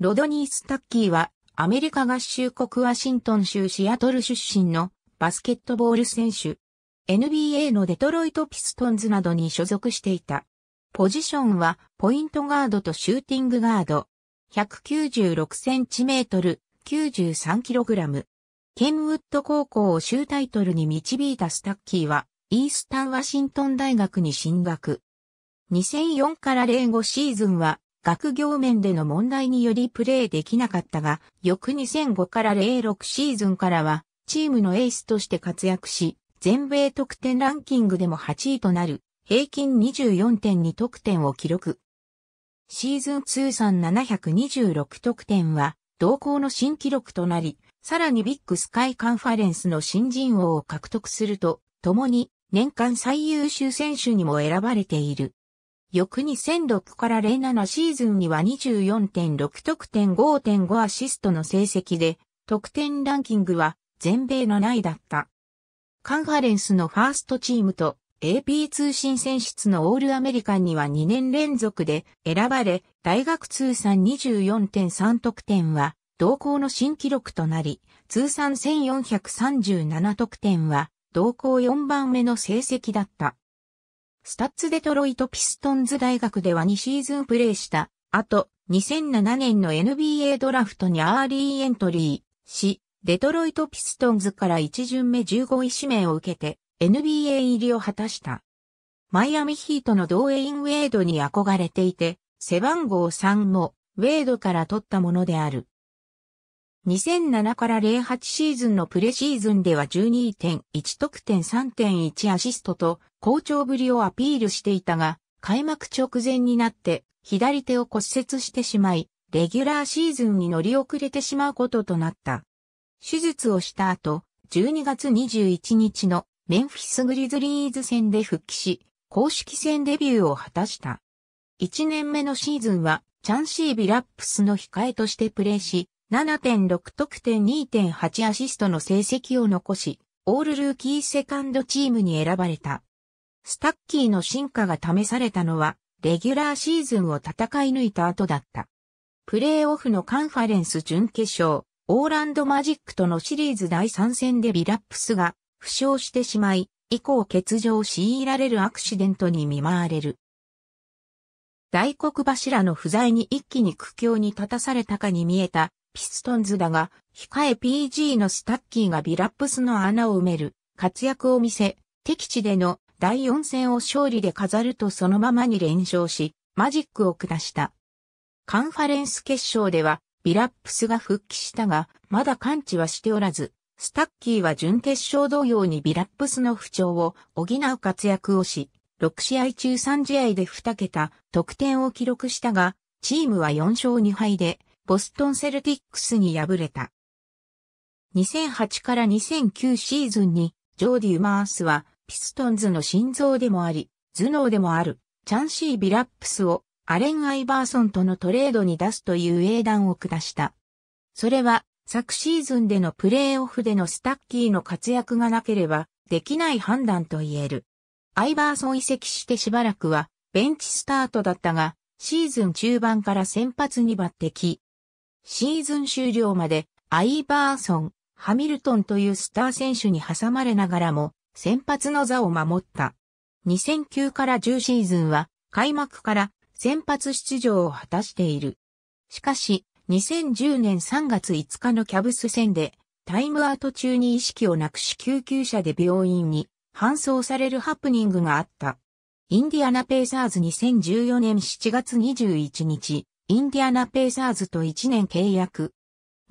ロドニー・スタッキーは、アメリカ合衆国ワシントン州シアトル出身のバスケットボール選手。NBA のデトロイト・ピストンズなどに所属していた。ポジションは、ポイントガードとシューティングガード。196センチメートル、93キログラム。ケンウッド高校を州タイトルに導いたスタッキーは、イースタン・ワシントン大学に進学。2004から05シーズンは、学業面での問題によりプレーできなかったが、翌2005から06シーズンからは、チームのエースとして活躍し、全米得点ランキングでも8位となる、平均24.2得点を記録。シーズン通算726得点は、同校の新記録となり、さらにビッグスカイカンファレンスの新人王を獲得すると、共に年間最優秀選手にも選ばれている。翌2006から07シーズンには24.6得点5.5アシストの成績で、得点ランキングは全米の7位だった。カンファレンスのファーストチームと AP 通信選出のオールアメリカンには2年連続で選ばれ、大学通算24.3得点は同校の新記録となり、通算1437得点は同校4番目の成績だった。スタッツデトロイトピストンズ大学では2シーズンプレーした。と、2007年の NBA ドラフトにアーリーエントリーし、デトロイトピストンズから1巡目15位指名を受けて NBA 入りを果たした。マイアミヒートのドエイン・ウェイドに憧れていて、背番号3もウェイドから取ったものである。2007から08シーズンのプレシーズンでは12.1得点3.1アシストと好調ぶりをアピールしていたが、開幕直前になって左手を骨折してしまい、レギュラーシーズンに乗り遅れてしまうこととなった。手術をした後、12月21日のメンフィスグリズリーズ戦で復帰し、公式戦デビューを果たした。1年目のシーズンはチャンシービラップスの控えとしてプレーし、7.6得点2.8アシストの成績を残し、オールルーキーセカンドチームに選ばれた。スタッキーの進化が試されたのは、レギュラーシーズンを戦い抜いた後だった。プレーオフのカンファレンス準決勝、オーランドマジックとのシリーズ第3戦でビラップスが負傷してしまい、以降欠場を強いられるアクシデントに見舞われる。大黒柱の不在に一気に苦境に立たされたかに見えたピストンズだが、控え PG のスタッキーがビラップスの穴を埋める活躍を見せ、敵地での第4戦を勝利で飾るとそのままに連勝し、マジックを下した。カンファレンス決勝では、ビラップスが復帰したが、まだ完治はしておらず、スタッキーは準決勝同様にビラップスの不調を補う活躍をし、6試合中3試合で2桁得点を記録したが、チームは4勝2敗でボストンセルティックスに敗れた。2008から2009シーズンに、ジョーディ・マースは、ピストンズの心臓でもあり、頭脳でもある、チャンシー・ビラップスを、アレン・アイバーソンとのトレードに出すという英断を下した。それは、昨シーズンでのプレーオフでのスタッキーの活躍がなければ、できない判断と言える。アイバーソン移籍してしばらくは、ベンチスタートだったが、シーズン中盤から先発に抜擢。シーズン終了までアイバーソン、ハミルトンというスター選手に挟まれながらも先発の座を守った。2009から10シーズンは開幕から先発出場を果たしている。しかし、2010年3月5日のキャブス戦でタイムアウト中に意識をなくし救急車で病院に搬送されるハプニングがあった。インディアナペイサーズ2014年7月21日、インディアナペーサーズと1年契約。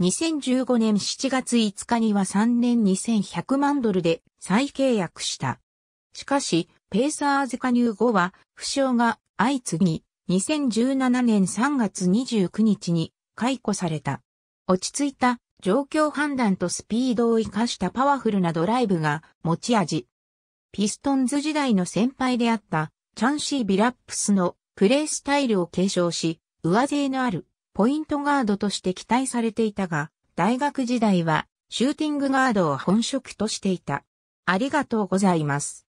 2015年7月5日には3年2100万ドルで再契約した。しかし、ペーサーズ加入後は、負傷が相次ぎ、2017年3月29日に解雇された。落ち着いた状況判断とスピードを活かしたパワフルなドライブが持ち味。ピストンズ時代の先輩であったチャンシー・ビラップスのプレイスタイルを継承し、上背のあるポイントガードとして期待されていたが、大学時代はシューティングガードを本職としていた。ありがとうございます。